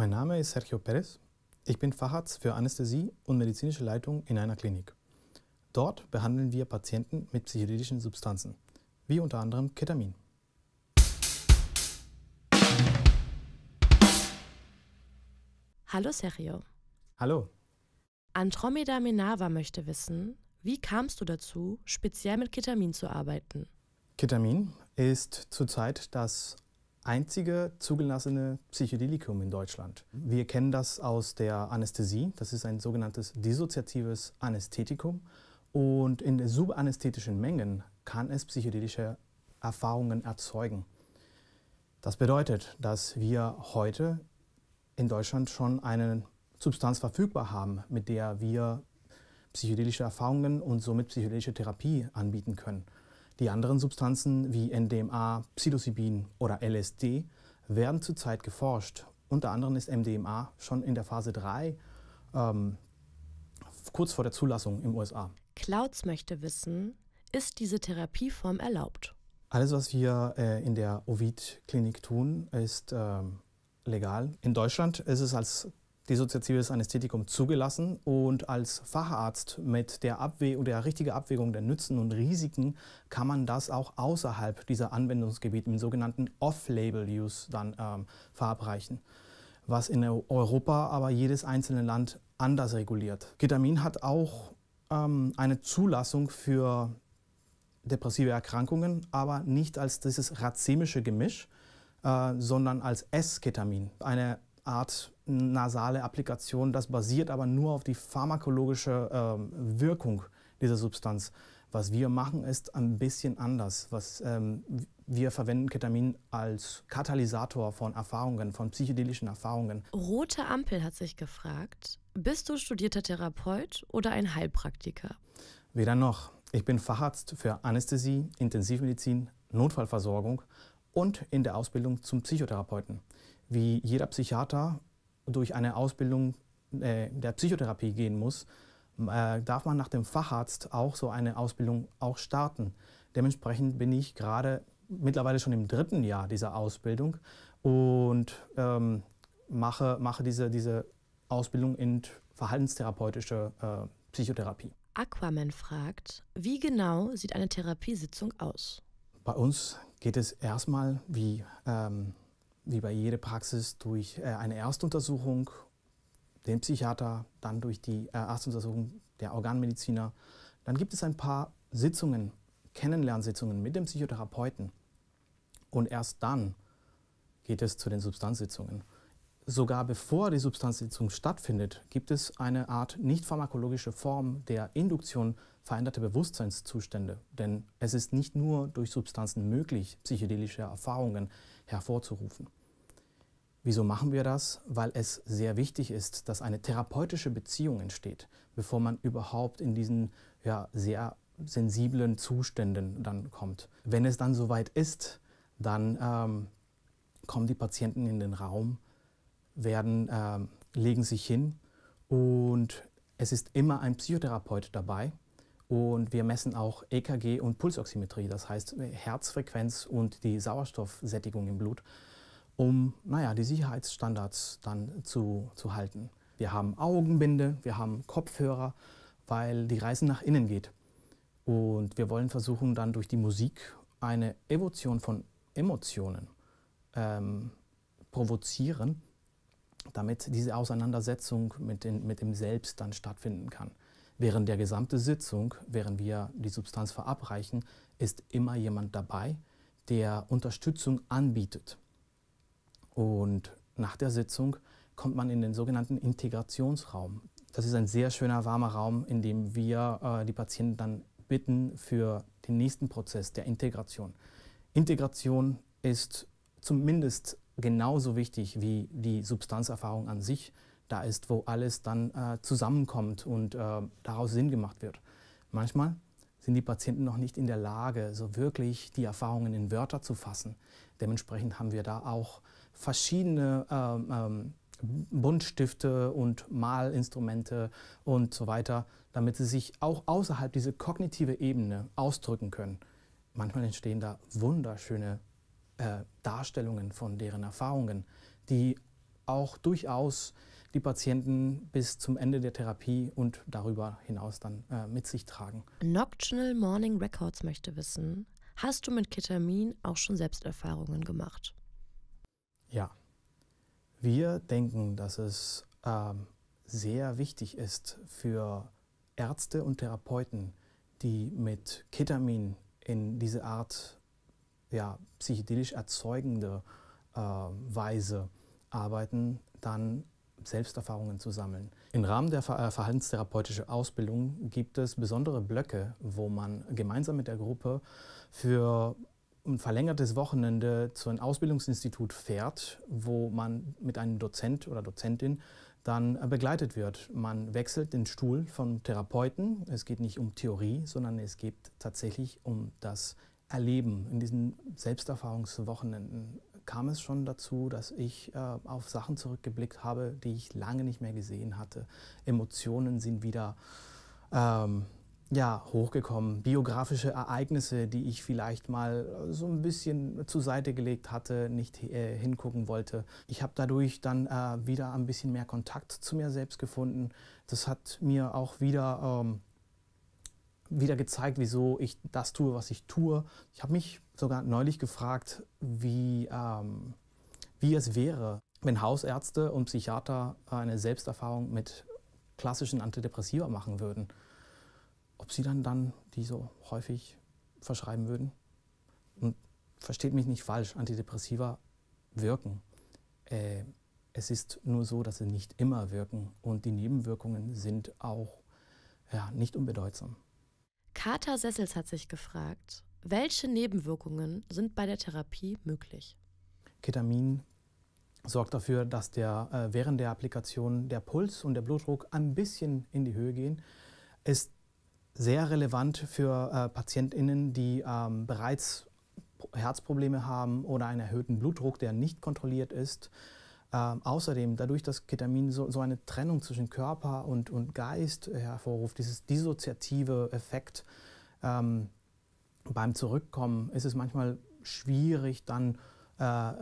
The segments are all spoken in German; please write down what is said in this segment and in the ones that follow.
Mein Name ist Sergio Perez. Ich bin Facharzt für Anästhesie und medizinische Leitung in einer Klinik. Dort behandeln wir Patienten mit psychedelischen Substanzen, wie unter anderem Ketamin. Hallo Sergio. Hallo. Andromeda Menava möchte wissen, wie kamst du dazu, speziell mit Ketamin zu arbeiten? Ketamin ist zurzeit das einzige zugelassene Psychedelikum in Deutschland. Mhm. Wir kennen das aus der Anästhesie. Das ist ein sogenanntes dissoziatives Anästhetikum. Und in subanästhetischen Mengen kann es psychedelische Erfahrungen erzeugen. Das bedeutet, dass wir heute in Deutschland schon eine Substanz verfügbar haben, mit der wir psychedelische Erfahrungen und somit psychedelische Therapie anbieten können. Die anderen Substanzen wie MDMA, Psilocybin oder LSD werden zurzeit geforscht. Unter anderem ist MDMA schon in der Phase 3, ähm, kurz vor der Zulassung im USA. Clouds möchte wissen, ist diese Therapieform erlaubt? Alles, was wir äh, in der Ovid-Klinik tun, ist äh, legal. In Deutschland ist es als dissoziatives Anästhetikum zugelassen und als Facharzt mit der, Abwe und der richtigen Abwägung der Nützen und Risiken kann man das auch außerhalb dieser Anwendungsgebiete im sogenannten Off-Label-Use dann ähm, verabreichen, was in Europa aber jedes einzelne Land anders reguliert. Ketamin hat auch ähm, eine Zulassung für depressive Erkrankungen, aber nicht als dieses racemische Gemisch, äh, sondern als S-Ketamin, eine Art nasale Applikation. Das basiert aber nur auf die pharmakologische äh, Wirkung dieser Substanz. Was wir machen, ist ein bisschen anders. Was, ähm, wir verwenden Ketamin als Katalysator von Erfahrungen, von psychedelischen Erfahrungen. Rote Ampel hat sich gefragt, bist du studierter Therapeut oder ein Heilpraktiker? Weder noch. Ich bin Facharzt für Anästhesie, Intensivmedizin, Notfallversorgung und in der Ausbildung zum Psychotherapeuten. Wie jeder Psychiater durch eine Ausbildung äh, der Psychotherapie gehen muss, äh, darf man nach dem Facharzt auch so eine Ausbildung auch starten. Dementsprechend bin ich gerade mittlerweile schon im dritten Jahr dieser Ausbildung und ähm, mache, mache diese, diese Ausbildung in verhaltenstherapeutische äh, Psychotherapie. Aquaman fragt, wie genau sieht eine Therapiesitzung aus? Bei uns geht es erstmal, wie ähm, wie bei jeder Praxis durch äh, eine Erstuntersuchung, den Psychiater, dann durch die äh, Erstuntersuchung der Organmediziner. Dann gibt es ein paar Sitzungen, Kennenlernsitzungen mit dem Psychotherapeuten. Und erst dann geht es zu den Substanzsitzungen. Sogar bevor die Substanzsitzung stattfindet, gibt es eine Art nicht pharmakologische Form der Induktion veränderter Bewusstseinszustände. Denn es ist nicht nur durch Substanzen möglich, psychedelische Erfahrungen hervorzurufen. Wieso machen wir das? Weil es sehr wichtig ist, dass eine therapeutische Beziehung entsteht, bevor man überhaupt in diesen ja, sehr sensiblen Zuständen dann kommt. Wenn es dann soweit ist, dann ähm, kommen die Patienten in den Raum, werden, ähm, legen sich hin und es ist immer ein Psychotherapeut dabei und wir messen auch EKG und Pulsoximetrie, das heißt Herzfrequenz und die Sauerstoffsättigung im Blut um naja, die Sicherheitsstandards dann zu, zu halten. Wir haben Augenbinde, wir haben Kopfhörer, weil die Reise nach innen geht. Und wir wollen versuchen, dann durch die Musik eine Evolution von Emotionen ähm, provozieren, damit diese Auseinandersetzung mit, den, mit dem Selbst dann stattfinden kann. Während der gesamten Sitzung, während wir die Substanz verabreichen, ist immer jemand dabei, der Unterstützung anbietet. Und nach der Sitzung kommt man in den sogenannten Integrationsraum. Das ist ein sehr schöner warmer Raum, in dem wir äh, die Patienten dann bitten für den nächsten Prozess der Integration. Integration ist zumindest genauso wichtig wie die Substanzerfahrung an sich. Da ist, wo alles dann äh, zusammenkommt und äh, daraus Sinn gemacht wird. Manchmal sind die Patienten noch nicht in der Lage, so wirklich die Erfahrungen in Wörter zu fassen. Dementsprechend haben wir da auch verschiedene ähm, ähm, Buntstifte und Malinstrumente und so weiter, damit sie sich auch außerhalb dieser kognitive Ebene ausdrücken können. Manchmal entstehen da wunderschöne äh, Darstellungen von deren Erfahrungen, die auch durchaus die Patienten bis zum Ende der Therapie und darüber hinaus dann äh, mit sich tragen. Nocturnal Morning Records möchte wissen, hast du mit Ketamin auch schon Selbsterfahrungen gemacht? Ja, wir denken, dass es ähm, sehr wichtig ist für Ärzte und Therapeuten, die mit Ketamin in diese Art ja, psychedelisch erzeugende äh, Weise arbeiten, dann Selbsterfahrungen zu sammeln. Im Rahmen der äh, verhaltenstherapeutischen Ausbildung gibt es besondere Blöcke, wo man gemeinsam mit der Gruppe für ein verlängertes Wochenende zu einem Ausbildungsinstitut fährt, wo man mit einem Dozent oder Dozentin dann äh, begleitet wird. Man wechselt den Stuhl von Therapeuten. Es geht nicht um Theorie, sondern es geht tatsächlich um das Erleben. In diesen Selbsterfahrungswochenenden kam es schon dazu, dass ich äh, auf Sachen zurückgeblickt habe, die ich lange nicht mehr gesehen hatte. Emotionen sind wieder ähm, ja, hochgekommen. Biografische Ereignisse, die ich vielleicht mal äh, so ein bisschen zur Seite gelegt hatte, nicht äh, hingucken wollte. Ich habe dadurch dann äh, wieder ein bisschen mehr Kontakt zu mir selbst gefunden. Das hat mir auch wieder, ähm, wieder gezeigt, wieso ich das tue, was ich tue. Ich habe mich sogar neulich gefragt, wie, ähm, wie es wäre, wenn Hausärzte und Psychiater äh, eine Selbsterfahrung mit klassischen Antidepressiva machen würden ob sie dann, dann die so häufig verschreiben würden. Und versteht mich nicht falsch, Antidepressiva wirken. Äh, es ist nur so, dass sie nicht immer wirken und die Nebenwirkungen sind auch ja, nicht unbedeutsam. Kater Sessels hat sich gefragt, welche Nebenwirkungen sind bei der Therapie möglich? Ketamin sorgt dafür, dass der, äh, während der Applikation der Puls und der Blutdruck ein bisschen in die Höhe gehen. Es sehr relevant für äh, PatientInnen, die ähm, bereits Herzprobleme haben oder einen erhöhten Blutdruck, der nicht kontrolliert ist. Ähm, außerdem, dadurch, dass Ketamin so, so, eine Trennung zwischen Körper und, und Geist hervorruft, dieses dissoziative Effekt ähm, beim Zurückkommen, ist es manchmal schwierig, dann äh,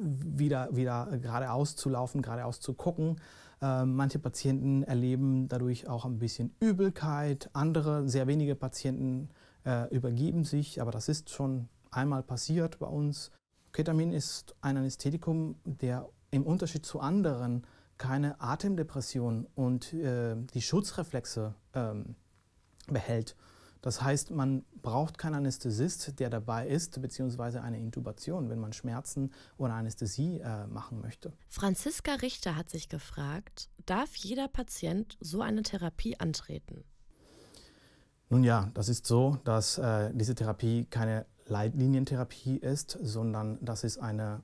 wieder, wieder geradeaus zu laufen, geradeaus zu gucken. Ähm, manche Patienten erleben dadurch auch ein bisschen Übelkeit, andere, sehr wenige Patienten äh, übergeben sich, aber das ist schon einmal passiert bei uns. Ketamin ist ein Anästhetikum, der im Unterschied zu anderen keine Atemdepression und äh, die Schutzreflexe ähm, behält. Das heißt, man braucht keinen Anästhesist, der dabei ist, beziehungsweise eine Intubation, wenn man Schmerzen oder Anästhesie äh, machen möchte. Franziska Richter hat sich gefragt, darf jeder Patient so eine Therapie antreten? Nun ja, das ist so, dass äh, diese Therapie keine Leitlinientherapie ist, sondern das ist eine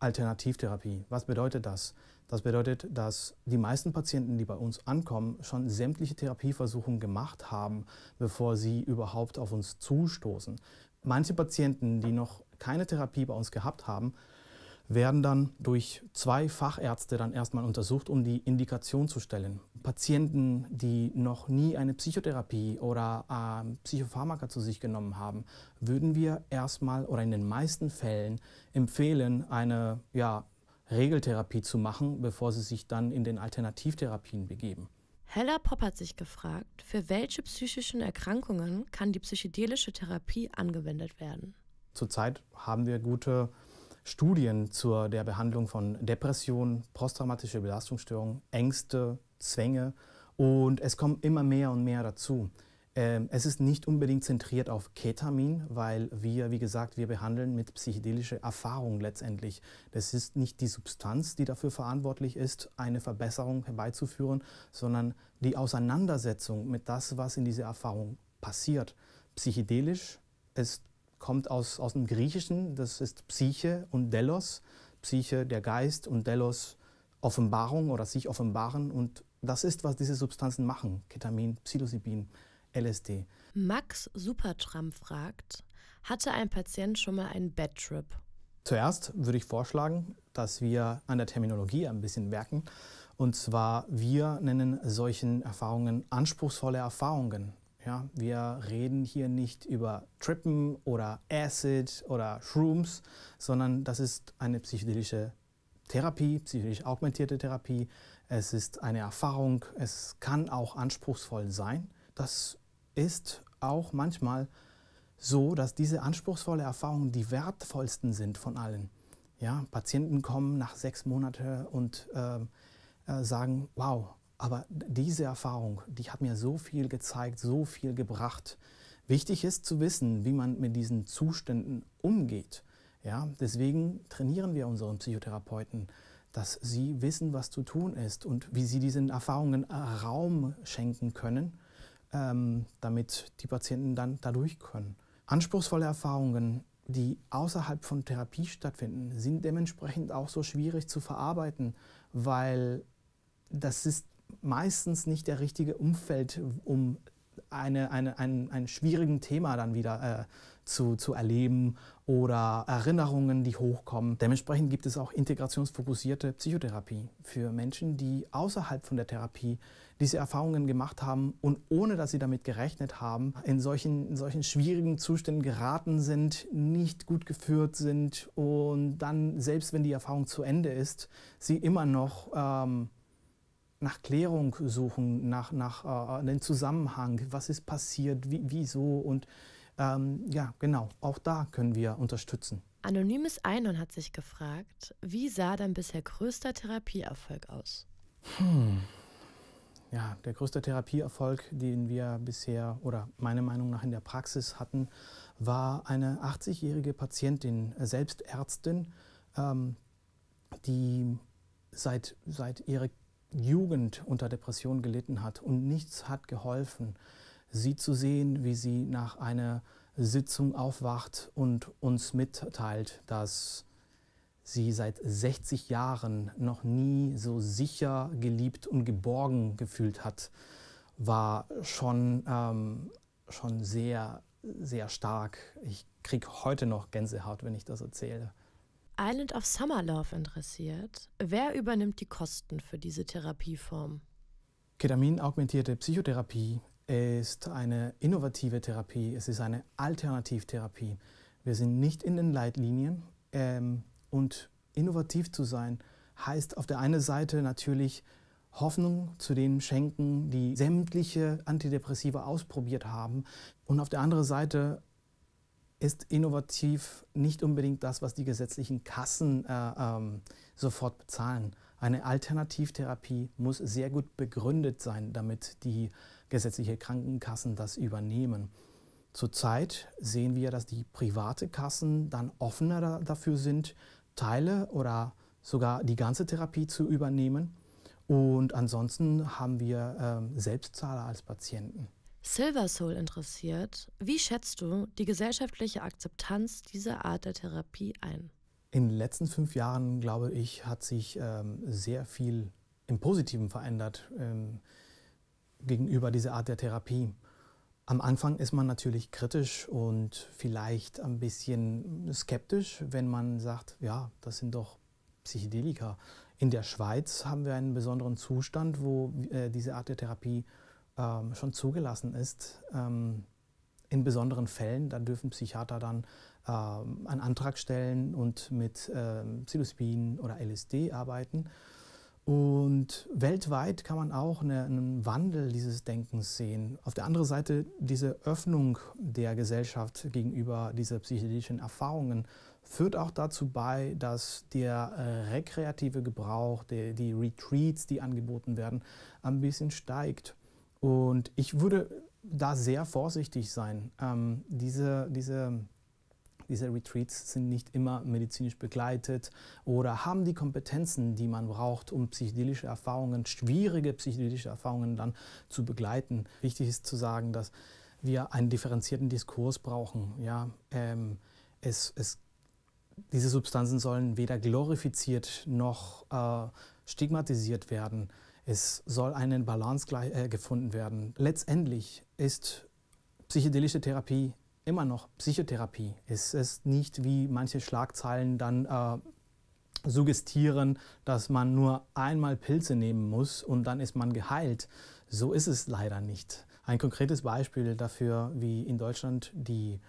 Alternativtherapie. Was bedeutet das? Das bedeutet, dass die meisten Patienten, die bei uns ankommen, schon sämtliche Therapieversuche gemacht haben, bevor sie überhaupt auf uns zustoßen. Manche Patienten, die noch keine Therapie bei uns gehabt haben, werden dann durch zwei Fachärzte dann erstmal untersucht, um die Indikation zu stellen. Patienten, die noch nie eine Psychotherapie oder äh, Psychopharmaka zu sich genommen haben, würden wir erstmal oder in den meisten Fällen empfehlen, eine ja, Regeltherapie zu machen, bevor sie sich dann in den Alternativtherapien begeben. Hella Popp hat sich gefragt, für welche psychischen Erkrankungen kann die psychedelische Therapie angewendet werden? Zurzeit haben wir gute Studien zur der Behandlung von Depressionen, posttraumatische Belastungsstörungen, Ängste, Zwänge und es kommen immer mehr und mehr dazu. Ähm, es ist nicht unbedingt zentriert auf Ketamin, weil wir, wie gesagt, wir behandeln mit psychedelischer Erfahrung letztendlich. Das ist nicht die Substanz, die dafür verantwortlich ist, eine Verbesserung herbeizuführen, sondern die Auseinandersetzung mit das, was in dieser Erfahrung passiert. Psychedelisch es kommt aus, aus dem Griechischen, das ist Psyche und Delos. Psyche, der Geist und Delos, Offenbarung oder sich offenbaren. Und das ist, was diese Substanzen machen, Ketamin, Psilocybin. LSD. Max Supertram fragt, hatte ein Patient schon mal einen Bad Trip? Zuerst würde ich vorschlagen, dass wir an der Terminologie ein bisschen werken. Und zwar, wir nennen solchen Erfahrungen anspruchsvolle Erfahrungen. Ja, wir reden hier nicht über Trippen oder Acid oder Shrooms, sondern das ist eine psychedelische Therapie, psychedelisch augmentierte Therapie. Es ist eine Erfahrung, es kann auch anspruchsvoll sein. Das ist auch manchmal so, dass diese anspruchsvolle Erfahrung die wertvollsten sind von allen. Ja, Patienten kommen nach sechs Monaten und äh, äh, sagen, wow, aber diese Erfahrung, die hat mir so viel gezeigt, so viel gebracht. Wichtig ist zu wissen, wie man mit diesen Zuständen umgeht. Ja, deswegen trainieren wir unseren Psychotherapeuten, dass sie wissen, was zu tun ist und wie sie diesen Erfahrungen äh, Raum schenken können ähm, damit die Patienten dann dadurch können. Anspruchsvolle Erfahrungen, die außerhalb von Therapie stattfinden, sind dementsprechend auch so schwierig zu verarbeiten, weil das ist meistens nicht der richtige Umfeld, um eine, eine, ein, ein schwierigen Thema dann wieder äh, zu, zu erleben oder Erinnerungen, die hochkommen. Dementsprechend gibt es auch integrationsfokussierte Psychotherapie für Menschen, die außerhalb von der Therapie diese Erfahrungen gemacht haben und ohne dass sie damit gerechnet haben, in solchen, in solchen schwierigen Zuständen geraten sind, nicht gut geführt sind und dann, selbst wenn die Erfahrung zu Ende ist, sie immer noch ähm, nach Klärung suchen, nach, nach äh, einem Zusammenhang, was ist passiert, wie, wieso und ähm, ja, genau, auch da können wir unterstützen. Anonymes Einhorn hat sich gefragt, wie sah dein bisher größter Therapieerfolg aus? Hm. Ja, der größte Therapieerfolg, den wir bisher oder meiner Meinung nach in der Praxis hatten, war eine 80-jährige Patientin, äh, selbst Ärztin, ähm, die seit, seit ihrer Jugend unter Depression gelitten hat und nichts hat geholfen sie zu sehen, wie sie nach einer Sitzung aufwacht und uns mitteilt, dass sie seit 60 Jahren noch nie so sicher, geliebt und geborgen gefühlt hat, war schon, ähm, schon sehr, sehr stark. Ich kriege heute noch Gänsehaut, wenn ich das erzähle. Island of Summer Love interessiert. Wer übernimmt die Kosten für diese Therapieform? Ketamin-augmentierte Psychotherapie ist eine innovative Therapie, es ist eine Alternativtherapie. Wir sind nicht in den Leitlinien ähm, und innovativ zu sein heißt auf der einen Seite natürlich Hoffnung zu denen schenken, die sämtliche Antidepressiva ausprobiert haben und auf der anderen Seite ist innovativ nicht unbedingt das, was die gesetzlichen Kassen äh, ähm, sofort bezahlen. Eine Alternativtherapie muss sehr gut begründet sein, damit die gesetzlichen Krankenkassen das übernehmen. Zurzeit sehen wir, dass die private Kassen dann offener dafür sind, Teile oder sogar die ganze Therapie zu übernehmen. Und ansonsten haben wir äh, Selbstzahler als Patienten. Silver Soul interessiert, wie schätzt du die gesellschaftliche Akzeptanz dieser Art der Therapie ein? In den letzten fünf Jahren, glaube ich, hat sich ähm, sehr viel im Positiven verändert ähm, gegenüber dieser Art der Therapie. Am Anfang ist man natürlich kritisch und vielleicht ein bisschen skeptisch, wenn man sagt, ja, das sind doch Psychedelika. In der Schweiz haben wir einen besonderen Zustand, wo äh, diese Art der Therapie ähm, schon zugelassen ist. Ähm, in besonderen Fällen, dann dürfen Psychiater dann ähm, einen Antrag stellen und mit ähm, Psilocybin oder LSD arbeiten. Und weltweit kann man auch eine, einen Wandel dieses Denkens sehen. Auf der anderen Seite diese Öffnung der Gesellschaft gegenüber dieser psychedelischen Erfahrungen führt auch dazu bei, dass der äh, rekreative Gebrauch, der, die Retreats, die angeboten werden, ein bisschen steigt. Und ich würde da sehr vorsichtig sein. Ähm, diese, diese, diese Retreats sind nicht immer medizinisch begleitet oder haben die Kompetenzen, die man braucht, um psychedelische Erfahrungen, schwierige psychedelische Erfahrungen dann zu begleiten. Wichtig ist zu sagen, dass wir einen differenzierten Diskurs brauchen. Ja? Ähm, es, es, diese Substanzen sollen weder glorifiziert noch äh, stigmatisiert werden. Es soll eine Balance äh, gefunden werden. Letztendlich ist psychedelische Therapie immer noch Psychotherapie. Es ist nicht, wie manche Schlagzeilen dann äh, suggestieren, dass man nur einmal Pilze nehmen muss und dann ist man geheilt. So ist es leider nicht. Ein konkretes Beispiel dafür, wie in Deutschland die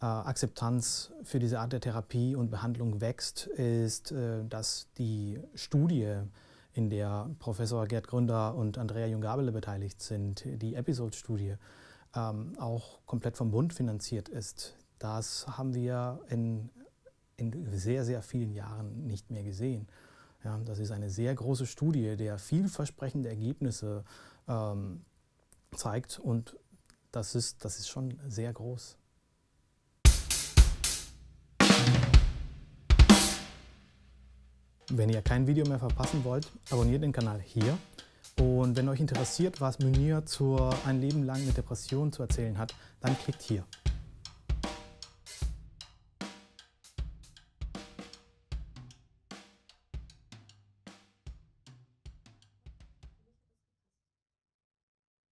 äh, Akzeptanz für diese Art der Therapie und Behandlung wächst, ist, äh, dass die Studie in der Professor Gerd Gründer und Andrea Jungabele beteiligt sind, die Episode-Studie ähm, auch komplett vom Bund finanziert ist. Das haben wir in, in sehr, sehr vielen Jahren nicht mehr gesehen. Ja, das ist eine sehr große Studie, der vielversprechende Ergebnisse ähm, zeigt und das ist, das ist schon sehr groß. Wenn ihr kein Video mehr verpassen wollt, abonniert den Kanal hier. Und wenn euch interessiert, was Munir zur ein Leben lang mit Depressionen zu erzählen hat, dann klickt hier.